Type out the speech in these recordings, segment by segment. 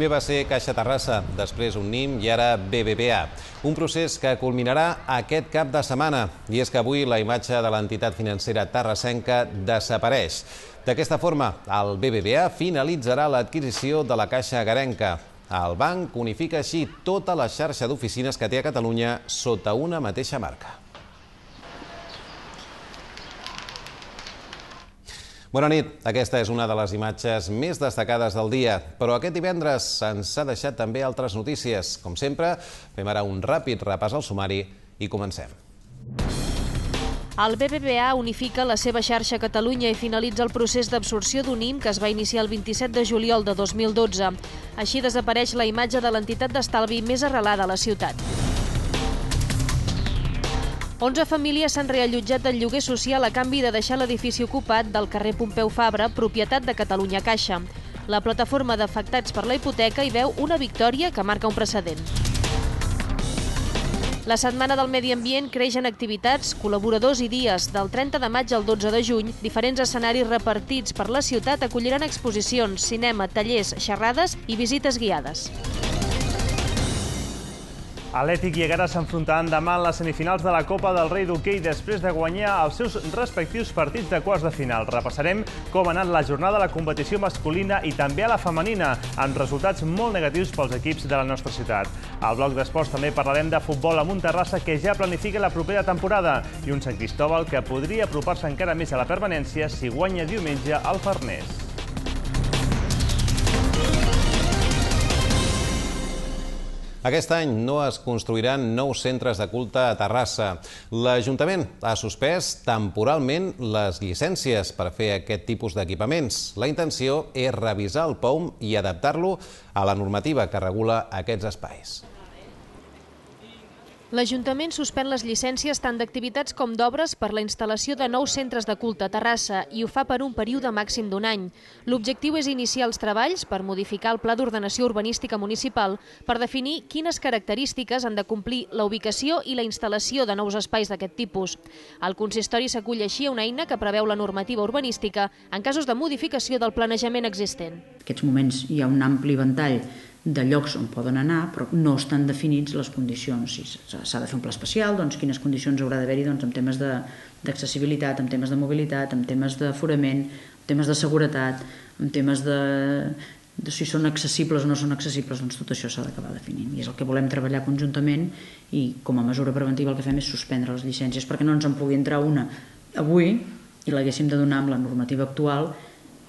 Primer va ser Caixa Terrassa, després un NIM i ara BBVA. Un procés que culminarà aquest cap de setmana. I és que avui la imatge de l'entitat financera terrassenca desapareix. D'aquesta forma, el BBVA finalitzarà l'adquisició de la Caixa Garenca. El banc unifica així tota la xarxa d'oficines que té a Catalunya sota una mateixa marca. Bona nit. Aquesta és una de les imatges més destacades del dia, però aquest divendres se'ns ha deixat també altres notícies. Com sempre, fem ara un ràpid repàs al sumari i comencem. El BBVA unifica la seva xarxa a Catalunya i finalitza el procés d'absorció d'UNIM que es va iniciar el 27 de juliol de 2012. Així desapareix la imatge de l'entitat d'estalvi més arrelada a la ciutat. 11 famílies s'han reallotjat del lloguer social a canvi de deixar l'edifici ocupat del carrer Pompeu Fabra, propietat de Catalunya Caixa. La plataforma d'afectats per la hipoteca hi veu una victòria que marca un precedent. La Setmana del Medi Ambient creix en activitats, col·laboradors i dies. Del 30 de maig al 12 de juny, diferents escenaris repartits per la ciutat acolliran exposicions, cinema, tallers, xerrades i visites guiades. Atlètic i Egara s'enfrontaran demà en les semifinals de la Copa del Rei d'Hockey després de guanyar els seus respectius partits de quarts de final. Repassarem com ha anat la jornada a la competició masculina i també a la femenina, amb resultats molt negatius pels equips de la nostra ciutat. Al bloc d'esports també parlarem de futbol a Monterrassa, que ja planifica la propera temporada, i un Sant Cristóbal que podria apropar-se encara més a la permanència si guanya diumenge al Farners. Aquest any no es construiran nous centres de culte a Terrassa. L'Ajuntament ha suspès temporalment les llicències per fer aquest tipus d'equipaments. La intenció és revisar el POUM i adaptar-lo a la normativa que regula aquests espais. L'Ajuntament suspèn les llicències tant d'activitats com d'obres per la instal·lació de nous centres de culte a Terrassa i ho fa per un període màxim d'un any. L'objectiu és iniciar els treballs per modificar el Pla d'Ordenació Urbanística Municipal per definir quines característiques han de complir la ubicació i la instal·lació de nous espais d'aquest tipus. El consistori s'acull així a una eina que preveu la normativa urbanística en casos de modificació del planejament existent. En aquests moments hi ha un ampli ventall de llocs on poden anar, però no estan definits les condicions. Si s'ha de fer un pla especial, doncs quines condicions haurà d'haver-hi doncs, en temes d'accessibilitat, en temes de mobilitat, en temes d'aforament, en temes de seguretat, en temes de, de si són accessibles o no són accessibles, doncs tot això s'ha d'acabar definint. I és el que volem treballar conjuntament i com a mesura preventiva el que fem és suspendre les llicències perquè no ens en pugui entrar una avui i l'haguéssim de donar amb la normativa actual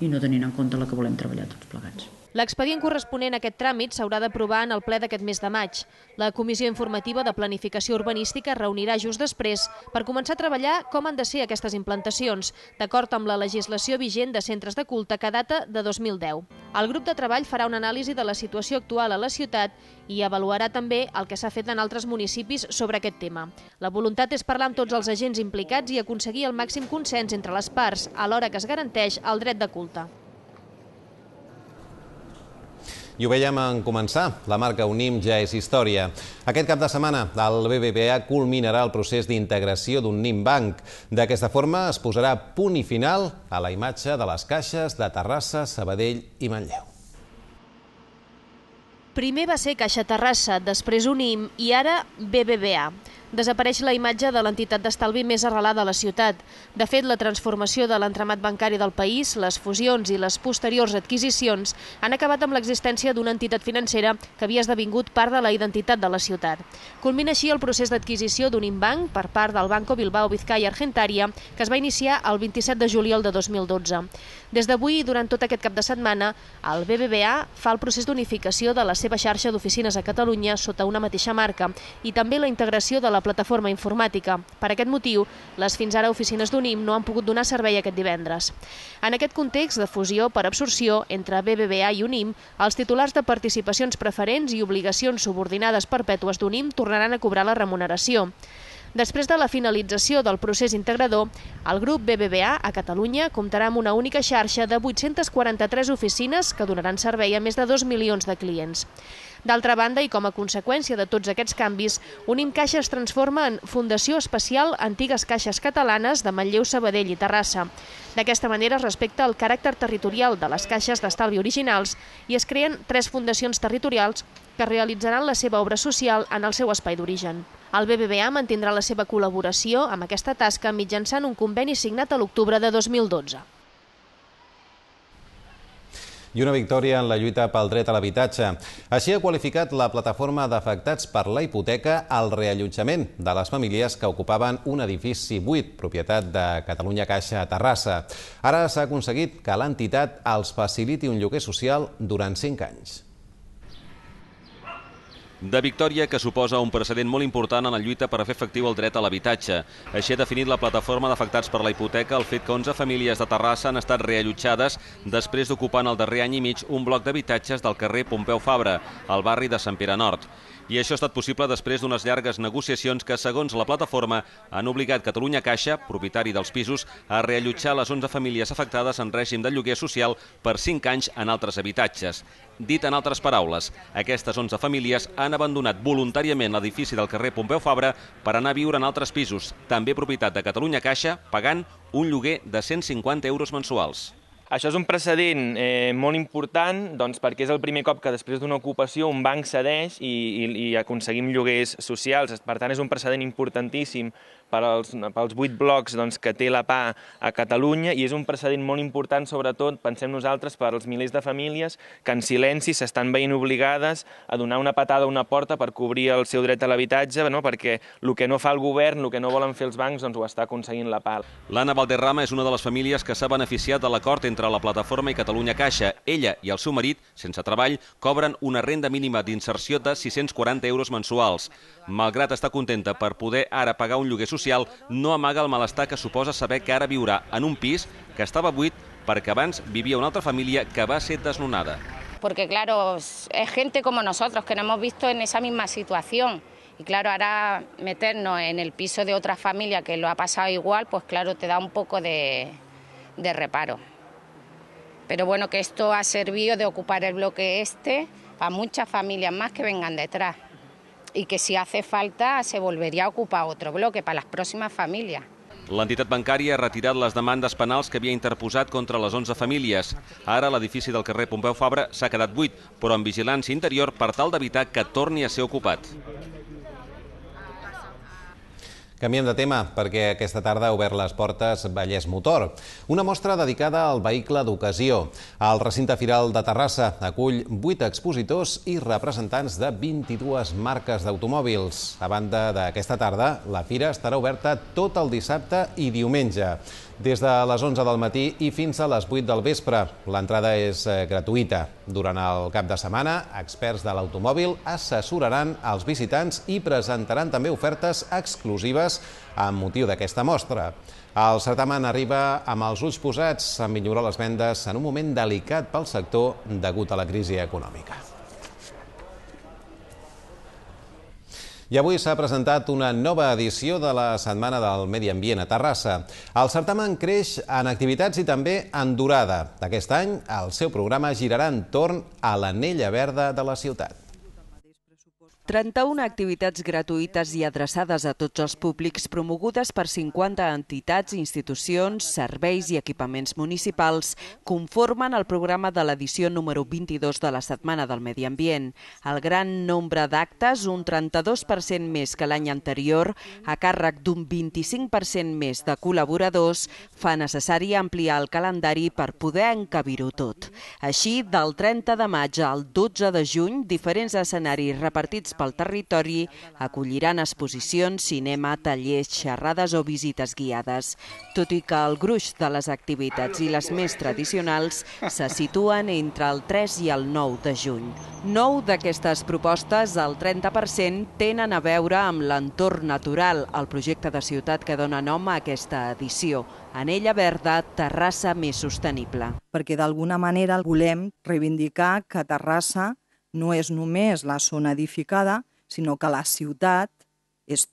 i no tenint en compte la que volem treballar tots plegats. L'expedient corresponent a aquest tràmit s'haurà d'aprovar en el ple d'aquest mes de maig. La Comissió Informativa de Planificació Urbanística reunirà just després per començar a treballar com han de ser aquestes implantacions, d'acord amb la legislació vigent de centres de culte que data de 2010. El grup de treball farà una anàlisi de la situació actual a la ciutat i avaluarà també el que s'ha fet en altres municipis sobre aquest tema. La voluntat és parlar amb tots els agents implicats i aconseguir el màxim consens entre les parts, alhora que es garanteix el dret de culte. I ho veiem en començar. La marca Unim ja és història. Aquest cap de setmana el BBVA culminarà el procés d'integració d'un NIM Bank. D'aquesta forma es posarà punt i final a la imatge de les caixes de Terrassa, Sabadell i Manlleu. Primer va ser Caixa Terrassa, després Unim i ara BBVA desapareix la imatge de l'entitat d'estalvi més arrelada a la ciutat. De fet, la transformació de l'entramat bancari del país, les fusions i les posteriors adquisicions han acabat amb l'existència d'una entitat financera que havia esdevingut part de la identitat de la ciutat. Culmina així el procés d'adquisició d'un imbanc per part del Banco Bilbao Vizcaya Argentaria que es va iniciar el 27 de juliol de 2012. Des d'avui i durant tot aquest cap de setmana, el BBVA fa el procés d'unificació de la seva xarxa d'oficines a Catalunya sota una mateixa marca i també la integració de la plataforma informàtica. Per aquest motiu, les fins ara oficines d'UNIM no han pogut donar servei aquest divendres. En aquest context de fusió per absorció entre BBVA i UNIM, els titulars de participacions preferents i obligacions subordinades perpètues d'UNIM tornaran a cobrar la remuneració. Després de la finalització del procés integrador, el grup BBVA a Catalunya comptarà amb una única xarxa de 843 oficines que donaran servei a més de 2 milions de clients. D'altra banda, i com a conseqüència de tots aquests canvis, Unim Caixa es transforma en Fundació Especial Antigues Caixes Catalanes de Manlleu, Sabadell i Terrassa. D'aquesta manera es respecta el caràcter territorial de les caixes d'estalvi originals i es creen tres fundacions territorials que realitzaran la seva obra social en el seu espai d'origen. El BBVA mantindrà la seva col·laboració amb aquesta tasca mitjançant un conveni signat a l'octubre de 2012 i una victòria en la lluita pel dret a l'habitatge. Així ha qualificat la plataforma d'afectats per la hipoteca al reallotjament de les famílies que ocupaven un edifici buit, propietat de Catalunya Caixa a Terrassa. Ara s'ha aconseguit que l'entitat els faciliti un lloguer social durant 5 anys de victòria que suposa un precedent molt important en la lluita per a fer efectiu el dret a l'habitatge. Així ha definit la plataforma d'afectats per la hipoteca el fet que 11 famílies de Terrassa han estat reallotjades després d'ocupar en el darrer any i mig un bloc d'habitatges del carrer Pompeu Fabra, al barri de Sant Pere Nord i això ha estat possible després d'unes llargues negociacions que, segons la plataforma, han obligat Catalunya Caixa, propietari dels pisos, a reallotjar les 11 famílies afectades en règim de lloguer social per 5 anys en altres habitatges. Dit en altres paraules, aquestes 11 famílies han abandonat voluntàriament l'edifici del carrer Pompeu Fabra per anar a viure en altres pisos, també propietat de Catalunya Caixa, pagant un lloguer de 150 euros mensuals. Això és un precedent eh, molt important doncs, perquè és el primer cop que després d'una ocupació un banc cedeix i, i, i aconseguim lloguers socials. Per tant, és un precedent importantíssim per als, pels vuit blocs doncs, que té la PA a Catalunya i és un precedent molt important, sobretot, pensem nosaltres, per als milers de famílies que en silenci s'estan veient obligades a donar una patada a una porta per cobrir el seu dret a l'habitatge, no? perquè el que no fa el govern, el que no volen fer els bancs, doncs ho està aconseguint la PA. L'Anna Valderrama és una de les famílies que s'ha beneficiat de l'acord entre la plataforma i Catalunya Caixa. Ella i el seu marit, sense treball, cobren una renda mínima d'inserció de 640 euros mensuals. Malgrat estar contenta per poder ara pagar un lloguer social, no amaga el malestar que suposa saber que ahora viurà en un pis que estaba buit perquè abans vivía una otra familia que va ser desnonada. Porque claro, es gente como nosotros que no hemos visto en esa misma situación. Y claro, ahora meternos en el piso de otra familia que lo ha pasado igual, pues claro, te da un poco de, de reparo. Pero bueno, que esto ha servido de ocupar el bloque este a muchas familias más que vengan detrás. y que si hace falta se volvería a ocupar otro bloque para las próximas familias. L'entitat bancària ha retirat les demandes penals que havia interposat contra les 11 famílies. Ara l'edifici del carrer Pompeu Fabra s'ha quedat buit, però amb vigilància interior per tal d'evitar que torni a ser ocupat. Canviem de tema, perquè aquesta tarda ha obert les portes Vallès Motor, una mostra dedicada al vehicle d'ocasió. El recinte firal de Terrassa acull 8 expositors i representants de 22 marques d'automòbils. A banda d'aquesta tarda, la fira estarà oberta tot el dissabte i diumenge des de les 11 del matí i fins a les 8 del vespre. L'entrada és eh, gratuïta. Durant el cap de setmana, experts de l'automòbil assessoraran els visitants i presentaran també ofertes exclusives amb motiu d'aquesta mostra. El certamen arriba amb els ulls posats a millorar les vendes en un moment delicat pel sector degut a la crisi econòmica. I avui s'ha presentat una nova edició de la Setmana del Medi Ambient a Terrassa. El certamen creix en activitats i també en durada. Aquest any, el seu programa girarà entorn a l'anella verda de la ciutat. 31 activitats gratuïtes i adreçades a tots els públics promogudes per 50 entitats, institucions, serveis i equipaments municipals conformen el programa de l'edició número 22 de la Setmana del Medi Ambient. El gran nombre d'actes, un 32% més que l'any anterior, a càrrec d'un 25% més de col·laboradors, fa necessari ampliar el calendari per poder encabir-ho tot. Així, del 30 de maig al 12 de juny, diferents escenaris repartits repartits pel territori acolliran exposicions, cinema, tallers, xerrades o visites guiades, tot i que el gruix de les activitats i les més tradicionals se situen entre el 3 i el 9 de juny. Nou d'aquestes propostes, el 30%, tenen a veure amb l'entorn natural, el projecte de ciutat que dona nom a aquesta edició. Anella Verda, Terrassa més sostenible. Perquè d'alguna manera volem reivindicar que Terrassa no és només la zona edificada, sinó que la ciutat és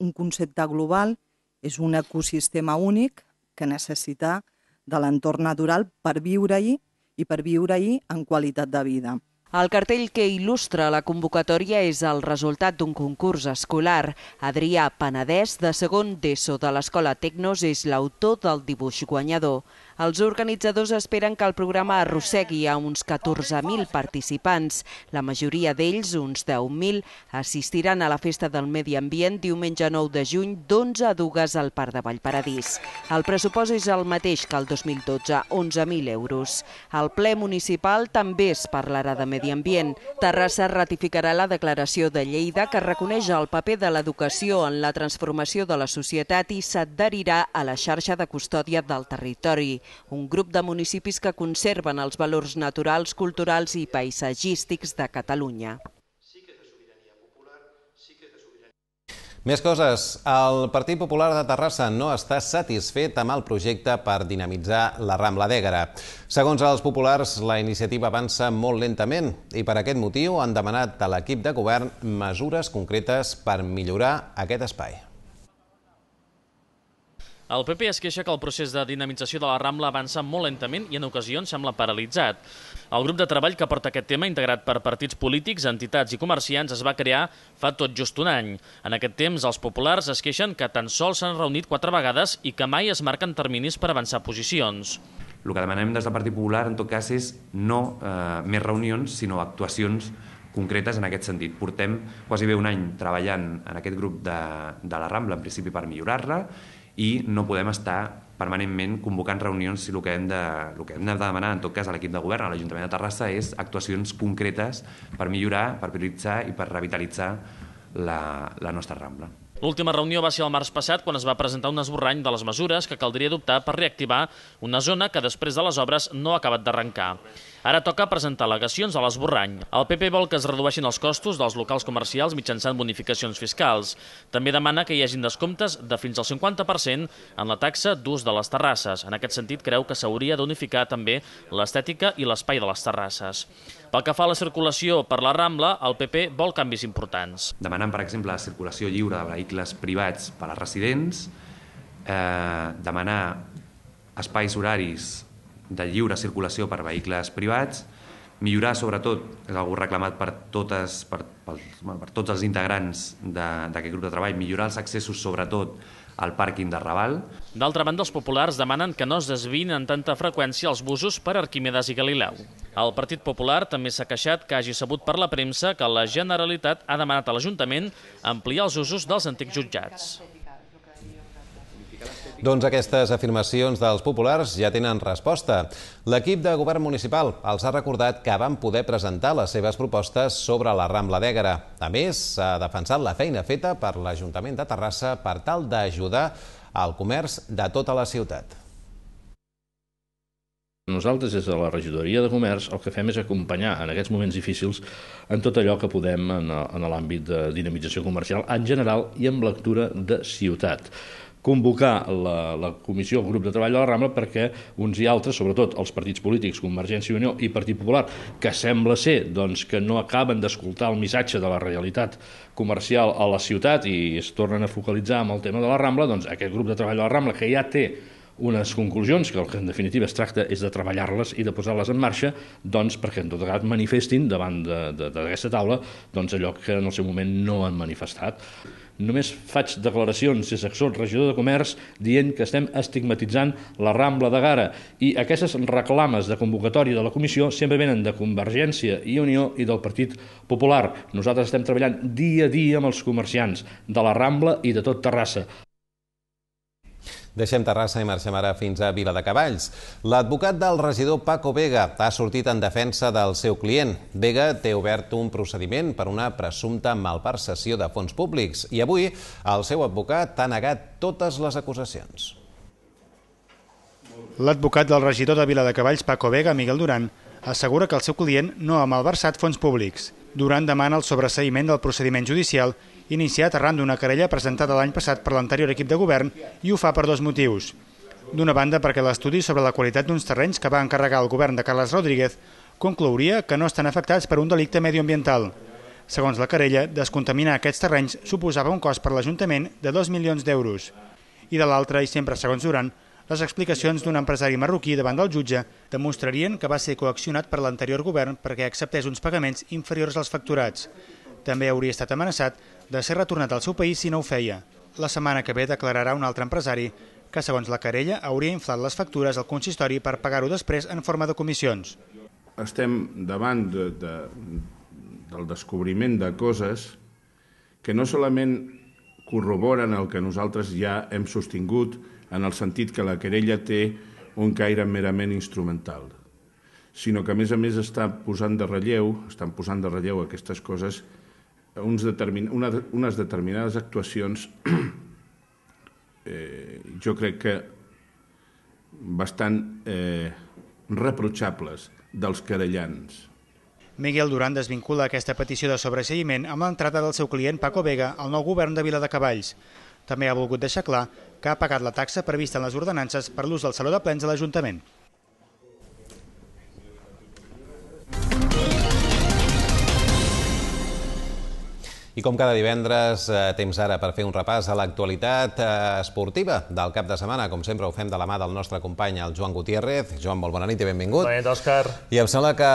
un concepte global, és un ecosistema únic que necessita de l'entorn natural per viure-hi i per viure-hi en qualitat de vida. El cartell que il·lustra la convocatòria és el resultat d'un concurs escolar. Adrià Penedès, de segon d'ESO de l'Escola Tecnos, és l'autor del dibuix guanyador. Els organitzadors esperen que el programa arrossegui a uns 14.000 participants. La majoria d'ells, uns 10.000, assistiran a la Festa del Medi Ambient diumenge 9 de juny d'11 a 2 al Parc de Vallparadís. El pressupost és el mateix que el 2012, 11.000 euros. Al ple municipal també es parlarà de medi ambient. Terrassa ratificarà la declaració de Lleida que reconeix el paper de l'educació en la transformació de la societat i s'adherirà a la xarxa de custòdia del territori un grup de municipis que conserven els valors naturals, culturals i paisatgístics de Catalunya. Més coses. El Partit Popular de Terrassa no està satisfet amb el projecte per dinamitzar la Rambla d'Ègara. Segons els populars, la iniciativa avança molt lentament i per aquest motiu han demanat a l'equip de govern mesures concretes per millorar aquest espai. El PP es queixa que el procés de dinamització de la Rambla avança molt lentament i en ocasions sembla paralitzat. El grup de treball que porta aquest tema, integrat per partits polítics, entitats i comerciants, es va crear fa tot just un any. En aquest temps, els populars es queixen que tan sols s'han reunit quatre vegades i que mai es marquen terminis per avançar posicions. El que demanem des del Partit Popular, en tot cas, és no eh, més reunions, sinó actuacions concretes en aquest sentit. Portem quasi bé un any treballant en aquest grup de, de la Rambla, en principi per millorar-la, i no podem estar permanentment convocant reunions si el que hem de, el que hem de demanar, en tot cas, a l'equip de govern, a l'Ajuntament de Terrassa, és actuacions concretes per millorar, per prioritzar i per revitalitzar la, la nostra Rambla. L'última reunió va ser el març passat, quan es va presentar un esborrany de les mesures que caldria adoptar per reactivar una zona que després de les obres no ha acabat d'arrencar. Ara toca presentar al·legacions a l'esborrany. El PP vol que es redueixin els costos dels locals comercials mitjançant bonificacions fiscals. També demana que hi hagin descomptes de fins al 50% en la taxa d'ús de les terrasses. En aquest sentit, creu que s'hauria d'unificar també l'estètica i l'espai de les terrasses. Pel que fa a la circulació per la Rambla, el PP vol canvis importants. Demanen, per exemple, la circulació lliure de vehicles privats per als residents, eh, demanar espais horaris de lliure circulació per vehicles privats, millorar sobretot, és algo reclamat per, totes, per, per, per tots els integrants d'aquest grup de treball, millorar els accessos sobretot al pàrquing de Raval. D'altra banda, els populars demanen que no es desvin en tanta freqüència els busos per Arquimedes i Galileu. El Partit Popular també s'ha queixat que hagi sabut per la premsa que la Generalitat ha demanat a l'Ajuntament ampliar els usos dels antics jutjats. Doncs aquestes afirmacions dels populars ja tenen resposta. L'equip de govern municipal els ha recordat que van poder presentar les seves propostes sobre la Rambla d'Ègara. A més, s'ha defensat la feina feta per l'Ajuntament de Terrassa per tal d'ajudar al comerç de tota la ciutat. Nosaltres, des de la regidoria de comerç, el que fem és acompanyar en aquests moments difícils en tot allò que podem en, en l'àmbit de dinamització comercial en general i amb lectura de ciutat convocar la, la comissió, el grup de treball de la Rambla, perquè uns i altres, sobretot els partits polítics, Convergència i Unió i Partit Popular, que sembla ser doncs, que no acaben d'escoltar el missatge de la realitat comercial a la ciutat i es tornen a focalitzar amb el tema de la Rambla, doncs aquest grup de treball de la Rambla, que ja té unes conclusions, que el que en definitiva es tracta és de treballar-les i de posar-les en marxa, doncs perquè en tot cas manifestin davant d'aquesta taula doncs allò que en el seu moment no han manifestat. Només faig declaracions si sexons regidor de Comerç dient que estem estigmatitzant la Rambla de Gara i aquestes reclames de convocatòria de la comissió sempre venen de Convergència i Unió i del Partit Popular. Nosaltres estem treballant dia a dia amb els comerciants de la Rambla i de tot Terrassa. Deixem Terrassa i marxem ara fins a Vila de Cavalls. L'advocat del regidor Paco Vega ha sortit en defensa del seu client. Vega té obert un procediment per una presumpta malversació de fons públics i avui el seu advocat ha negat totes les acusacions. L'advocat del regidor de Vila de Cavalls, Paco Vega, Miguel Duran, assegura que el seu client no ha malversat fons públics. Duran demana el sobreseïment del procediment judicial iniciat arran d'una querella presentada l'any passat per l'anterior equip de govern i ho fa per dos motius. D'una banda, perquè l'estudi sobre la qualitat d'uns terrenys que va encarregar el govern de Carles Rodríguez conclouria que no estan afectats per un delicte medioambiental. Segons la querella, descontaminar aquests terrenys suposava un cost per l'Ajuntament de 2 milions d'euros. I de l'altra, i sempre segons Duran, les explicacions d'un empresari marroquí davant del jutge demostrarien que va ser coaccionat per l'anterior govern perquè acceptés uns pagaments inferiors als facturats. També hauria estat amenaçat de ser retornat al seu país si no ho feia. La setmana que ve declararà un altre empresari que, segons la querella, hauria inflat les factures al consistori per pagar-ho després en forma de comissions. Estem davant de, de, del descobriment de coses que no solament corroboren el que nosaltres ja hem sostingut en el sentit que la querella té un caire merament instrumental, sinó que a més a més està posant de relleu, estan posant de relleu aquestes coses uns determin, una, unes determinades actuacions eh, jo crec que bastant eh, reprotxables dels querellants. Miguel Duran desvincula aquesta petició de sobreseïment amb l'entrada del seu client Paco Vega al nou govern de Vila de Cavalls. També ha volgut deixar clar que ha pagat la taxa prevista en les ordenances per l'ús del saló de plens de l'Ajuntament. I com cada divendres, eh, temps ara per fer un repàs a l'actualitat eh, esportiva del cap de setmana. Com sempre, ho fem de la mà del nostre company, el Joan Gutiérrez. Joan, molt bona nit i benvingut. Bona nit, Òscar. I em sembla que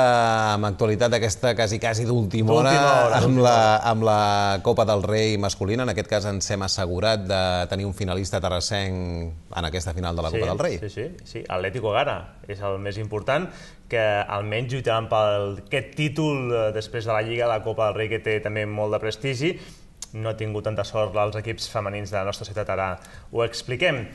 amb actualitat aquesta quasi, quasi d'última hora, hora, amb la, amb la Copa del Rei masculina, en aquest cas ens hem assegurat de tenir un finalista terrassenc en aquesta final de la Copa del Rei. Sí, sí, sí. Atlético Gara és el més important que almenys lluitaran per aquest títol eh, després de la Lliga, la Copa del Rei, que té també molt de prestigi. No ha tingut tanta sort els equips femenins de la nostra ciutat, ara ho expliquem.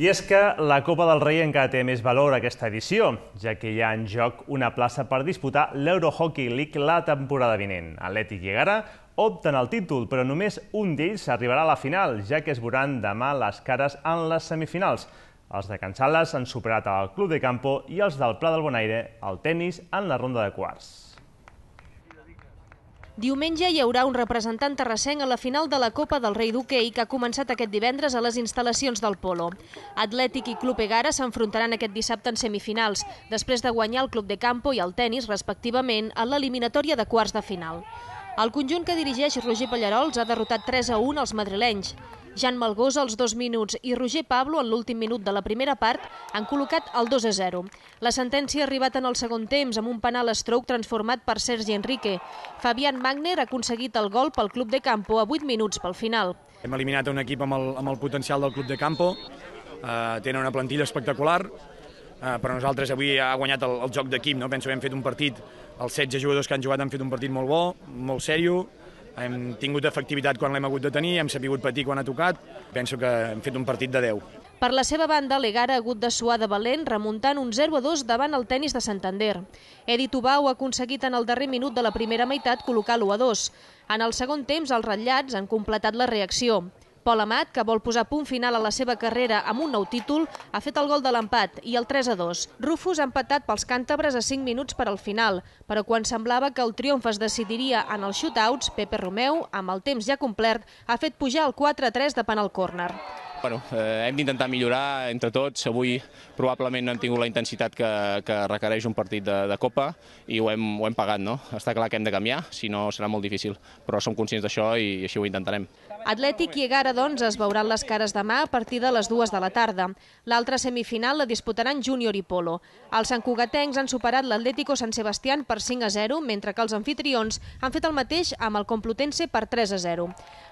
I és que la Copa del Rei encara té més valor aquesta edició, ja que hi ha en joc una plaça per disputar l'Eurohockey League la temporada vinent. Atlètic i Gara opten el títol, però només un d'ells arribarà a la final, ja que es veuran demà les cares en les semifinals. Els de Can Sales s'han superat al Club de Campo i els del Pla del Bonaire al tennis en la ronda de quarts. Diumenge hi haurà un representant terrassenc a la final de la Copa del Rei d'Hockey que ha començat aquest divendres a les instal·lacions del Polo. Atlètic i Club Egara s'enfrontaran aquest dissabte en semifinals, després de guanyar el Club de Campo i el tennis, respectivament, a l'eliminatòria de quarts de final. El conjunt que dirigeix Roger Pallarols ha derrotat 3 a 1 als madrilenys. Jan Malgós als dos minuts i Roger Pablo en l'últim minut de la primera part han col·locat el 2 a 0. La sentència ha arribat en el segon temps amb un penal estrouc transformat per Sergi Enrique. Fabián Magner ha aconseguit el gol pel Club de Campo a 8 minuts pel final. Hem eliminat un equip amb el, amb el potencial del Club de Campo, eh, tenen una plantilla espectacular, eh, però nosaltres avui ha guanyat el, el joc d'equip, no? penso que hem fet un partit, els 16 jugadors que han jugat han fet un partit molt bo, molt seriós, hem tingut efectivitat quan l'hem hagut de tenir, hem sabut patir quan ha tocat. Penso que hem fet un partit de 10. Per la seva banda, l'Egara ha hagut de suar de valent, remuntant un 0-2 davant el tennis de Santander. Edi Tubau ha aconseguit en el darrer minut de la primera meitat col·locar l'1-2. En el segon temps, els ratllats han completat la reacció. Pol Amat, que vol posar punt final a la seva carrera amb un nou títol, ha fet el gol de l'empat i el 3 a 2. Rufus ha empatat pels càntabres a 5 minuts per al final, però quan semblava que el triomf es decidiria en els shootouts, Pepe Romeu, amb el temps ja complert, ha fet pujar el 4 a 3 de penal córner bueno, eh, hem d'intentar millorar entre tots. Avui probablement no hem tingut la intensitat que, que requereix un partit de, de Copa i ho hem, ho hem pagat, no? Està clar que hem de canviar, si no serà molt difícil, però som conscients d'això i, i així ho intentarem. Atlètic i Egara, doncs, es veuran les cares demà a partir de les dues de la tarda. L'altra semifinal la disputaran Júnior i Polo. Els santcugatencs han superat l'Atlético Sant Sebastián per 5 a 0, mentre que els anfitrions han fet el mateix amb el Complutense per 3 a 0.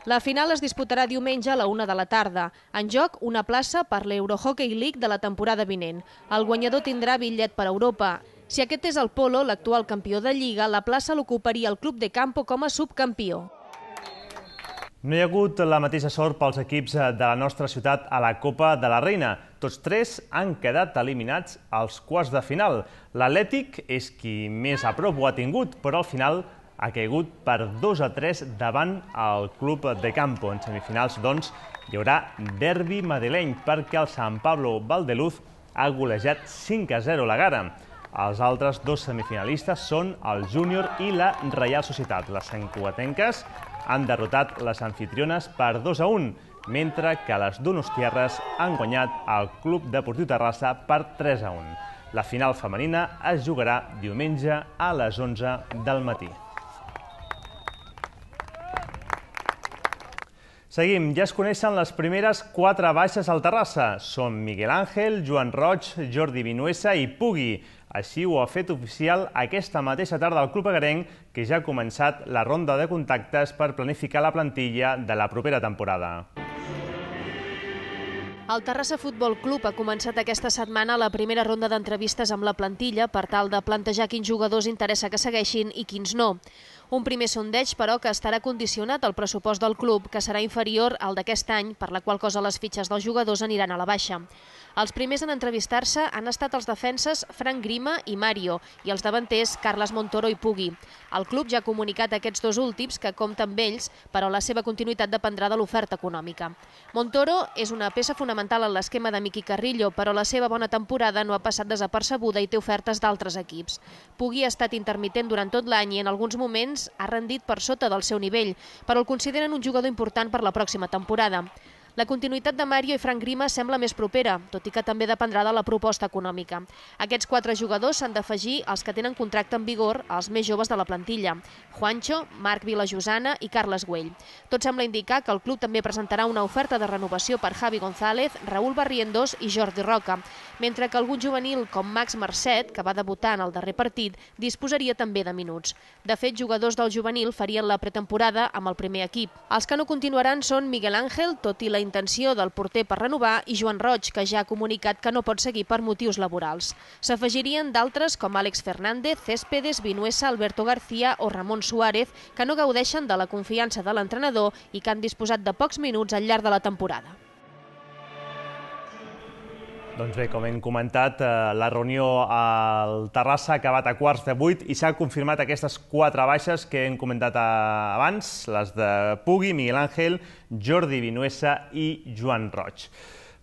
La final es disputarà diumenge a la una de la tarda. En joc, una plaça per l'Eurohockey League de la temporada vinent. El guanyador tindrà bitllet per Europa. Si aquest és el Polo, l'actual campió de Lliga, la plaça l'ocuparia el Club de Campo com a subcampió. No hi ha hagut la mateixa sort pels equips de la nostra ciutat a la Copa de la Reina. Tots tres han quedat eliminats als quarts de final. L'Atlètic és qui més a prop ho ha tingut, però al final ha caigut per 2 a 3 davant el Club de Campo. En semifinals, doncs, hi haurà derbi madrileny perquè el San Pablo Valdeluz ha golejat 5 a 0 la gara. Els altres dos semifinalistes són el Júnior i la Reial Societat. Les encuatenques han derrotat les anfitriones per 2 a 1, mentre que les donostiarres han guanyat el Club Deportiu Terrassa per 3 a 1. La final femenina es jugarà diumenge a les 11 del matí. Seguim. Ja es coneixen les primeres quatre baixes al Terrassa. Són Miguel Ángel, Joan Roig, Jordi Vinuesa i Pugui. Així ho ha fet oficial aquesta mateixa tarda al Club Agarenc, que ja ha començat la ronda de contactes per planificar la plantilla de la propera temporada. El Terrassa Futbol Club ha començat aquesta setmana la primera ronda d'entrevistes amb la plantilla per tal de plantejar quins jugadors interessa que segueixin i quins no. Un primer sondeig, però, que estarà condicionat al pressupost del club, que serà inferior al d'aquest any, per la qual cosa les fitxes dels jugadors aniran a la baixa. Els primers en entrevistar-se han estat els defenses Frank Grima i Mario i els davanters Carles Montoro i Pugui. El club ja ha comunicat aquests dos últims que compta amb ells, però la seva continuïtat dependrà de l'oferta econòmica. Montoro és una peça fonamental en l'esquema de Miqui Carrillo, però la seva bona temporada no ha passat desapercebuda i té ofertes d'altres equips. Pugui ha estat intermitent durant tot l'any i en alguns moments ha rendit per sota del seu nivell, però el consideren un jugador important per la pròxima temporada. La continuïtat de Mario i Frank Grima sembla més propera, tot i que també dependrà de la proposta econòmica. Aquests quatre jugadors s'han d'afegir als que tenen contracte en vigor, els més joves de la plantilla, Juancho, Marc Vilajosana i Carles Güell. Tot sembla indicar que el club també presentarà una oferta de renovació per Javi González, Raúl Barriendós i Jordi Roca, mentre que algun juvenil com Max Mercet, que va debutar en el darrer partit, disposaria també de minuts. De fet, jugadors del juvenil farien la pretemporada amb el primer equip. Els que no continuaran són Miguel Ángel, tot i la intenció del porter per renovar i Joan Roig, que ja ha comunicat que no pot seguir per motius laborals. S'afegirien d'altres com Àlex Fernández, Céspedes, Vinuesa, Alberto García o Ramon Suárez, que no gaudeixen de la confiança de l'entrenador i que han disposat de pocs minuts al llarg de la temporada. Doncs bé, com hem comentat, eh, la reunió al Terrassa ha acabat a quarts de vuit i s'ha confirmat aquestes quatre baixes que hem comentat eh, abans, les de Pugui, Miguel Ángel, Jordi Vinuesa i Joan Roig.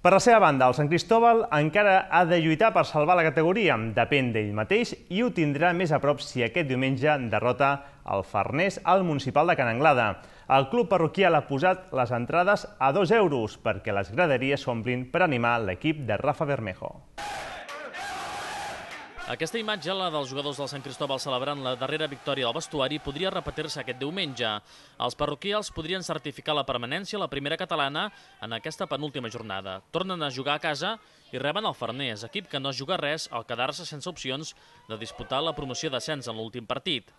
Per la seva banda, el Sant Cristóbal encara ha de lluitar per salvar la categoria, depèn d'ell mateix, i ho tindrà més a prop si aquest diumenge derrota el Farners al Municipal de Can Anglada. El club parroquial ha posat les entrades a 2 euros perquè les graderies s'omplin per animar l'equip de Rafa Bermejo. Aquesta imatge, la dels jugadors del Sant Cristòbal celebrant la darrera victòria del vestuari, podria repetir-se aquest diumenge. Els parroquials podrien certificar la permanència a la primera catalana en aquesta penúltima jornada. Tornen a jugar a casa i reben el Farners, equip que no juga res al quedar-se sense opcions de disputar la promoció d'ascens en l'últim partit.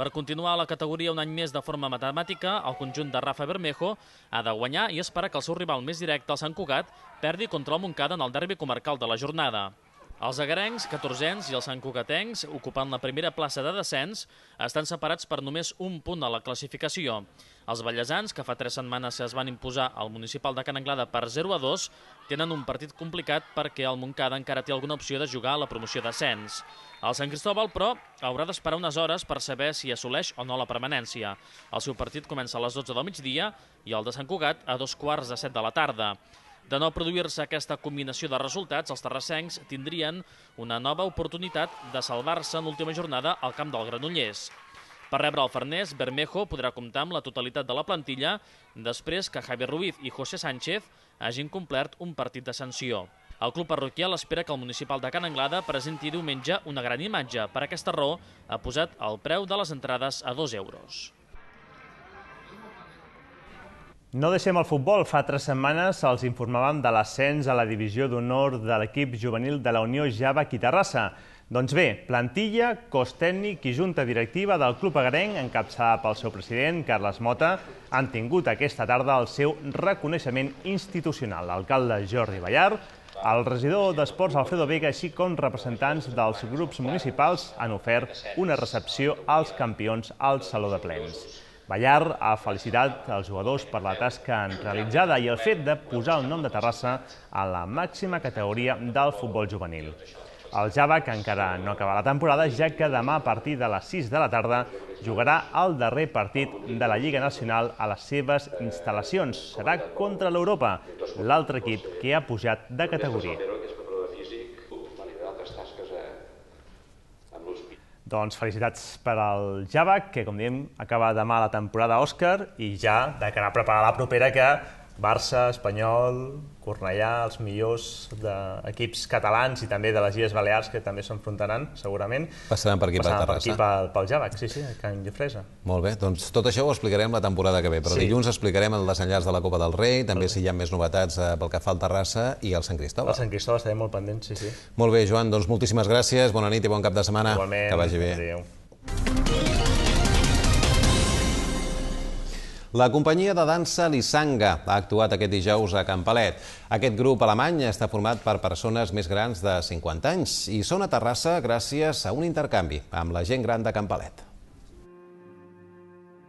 Per continuar a la categoria un any més de forma matemàtica, el conjunt de Rafa Bermejo ha de guanyar i esperar que el seu rival més directe, el Sant Cugat, perdi contra el Montcada en el derbi comarcal de la jornada. Els agarencs, catorzens i els sancocatencs, ocupant la primera plaça de descens, estan separats per només un punt a la classificació. Els ballesans, que fa tres setmanes es van imposar al municipal de Can Anglada per 0 a 2, tenen un partit complicat perquè el Montcada encara té alguna opció de jugar a la promoció d'ascens. El Sant Cristòbal, però, haurà d'esperar unes hores per saber si assoleix o no la permanència. El seu partit comença a les 12 del migdia i el de Sant Cugat a dos quarts de set de la tarda. De no produir-se aquesta combinació de resultats, els terrassencs tindrien una nova oportunitat de salvar-se en l'última jornada al camp del Granollers. Per rebre el Farners, Bermejo podrà comptar amb la totalitat de la plantilla després que Javier Ruiz i José Sánchez hagin complert un partit de sanció. El club parroquial espera que el municipal de Can Anglada presenti diumenge una gran imatge. Per aquesta raó ha posat el preu de les entrades a 2 euros. No deixem el futbol. Fa tres setmanes els informàvem de l'ascens a la divisió d'honor de l'equip juvenil de la Unió Java Quitarrassa. Doncs bé, plantilla, cos tècnic i junta directiva del Club Agarenc, encapçada pel seu president, Carles Mota, han tingut aquesta tarda el seu reconeixement institucional. L'alcalde Jordi Ballar, el regidor d'Esports Alfredo Vega, així com representants dels grups municipals, han ofert una recepció als campions al Saló de Plens. Ballar ha felicitat els jugadors per la tasca realitzada i el fet de posar el nom de Terrassa a la màxima categoria del futbol juvenil. El Java, que encara no acaba la temporada, ja que demà a partir de les 6 de la tarda jugarà el darrer partit de la Lliga Nacional a les seves instal·lacions. Serà contra l'Europa, l'altre equip que ha pujat de categoria. Doncs felicitats per al Java, que com diem acaba demà la temporada Òscar i ja de cara a preparar la propera que Barça, Espanyol, Cornellà, els millors de equips catalans i també de les Illes Balears, que també s'enfrontaran, segurament. Passaran per aquí, Passaran per Terrassa. Per aquí pel, pel sí, sí, a Can Gifresa. Molt bé, doncs tot això ho explicarem la temporada que ve, però sí. dilluns explicarem el desenllaç de la Copa del Rei, també si hi ha més novetats eh, pel que fa al Terrassa i al Sant Cristòbal. Al Sant Cristòbal estarem molt pendents, sí, sí. Molt bé, Joan, doncs moltíssimes gràcies, bona nit i bon cap de setmana. Igualment. Que vagi bé. Adéu. La companyia de dansa Lisanga ha actuat aquest dijous a Campalet. Aquest grup alemany està format per persones més grans de 50 anys i són a Terrassa gràcies a un intercanvi amb la gent gran de Campalet.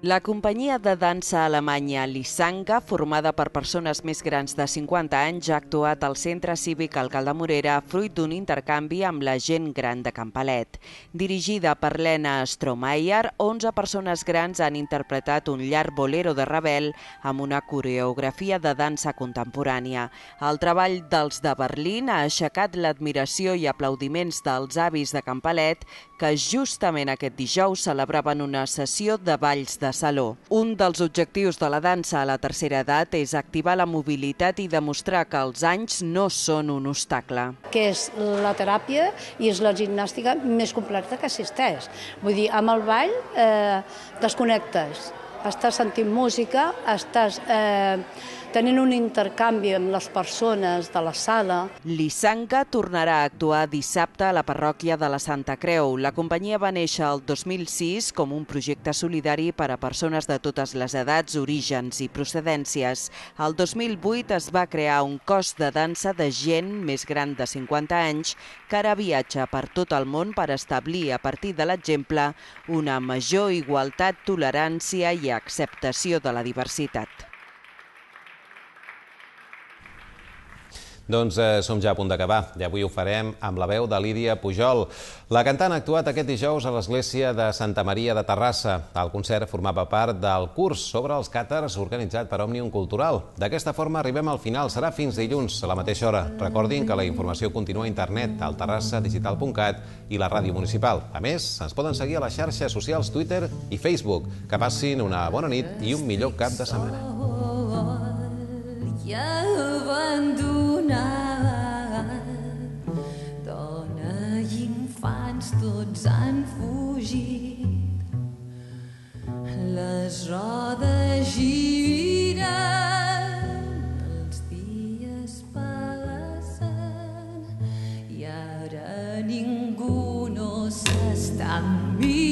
La companyia de dansa alemanya Lisanga, formada per persones més grans de 50 anys, ha actuat al Centre Cívic Alcalde Morera fruit d'un intercanvi amb la gent gran de Campalet. Dirigida per Lena Stromeyer, 11 persones grans han interpretat un llarg bolero de Ravel amb una coreografia de dansa contemporània. El treball dels de Berlín ha aixecat l'admiració i aplaudiments dels avis de Campalet que justament aquest dijous celebraven una sessió de balls de de saló. Un dels objectius de la dansa a la tercera edat és activar la mobilitat i demostrar que els anys no són un obstacle. Que és la teràpia i és la gimnàstica més completa que existeix. Vull dir, amb el ball eh, desconnectes, estàs sentint música, estàs... Eh, tenint un intercanvi amb les persones de la sala. L'Issanca tornarà a actuar dissabte a la parròquia de la Santa Creu. La companyia va néixer el 2006 com un projecte solidari per a persones de totes les edats, orígens i procedències. El 2008 es va crear un cos de dansa de gent més gran de 50 anys que ara viatja per tot el món per establir, a partir de l'exemple, una major igualtat, tolerància i acceptació de la diversitat. Doncs eh, som ja a punt d'acabar i avui ho farem amb la veu de Lídia Pujol. La cantant ha actuat aquest dijous a l'església de Santa Maria de Terrassa. El concert formava part del curs sobre els càters organitzat per Òmnium Cultural. D'aquesta forma arribem al final, serà fins dilluns a la mateixa hora. Recordin que la informació continua a internet al terrassadigital.cat i la ràdio municipal. A més, ens poden seguir a les xarxes socials Twitter i Facebook. Que passin una bona nit i un millor cap de setmana i abandonada. Dona tots han fugit. Les rodes giren, els dies passen i ara ningú no s'està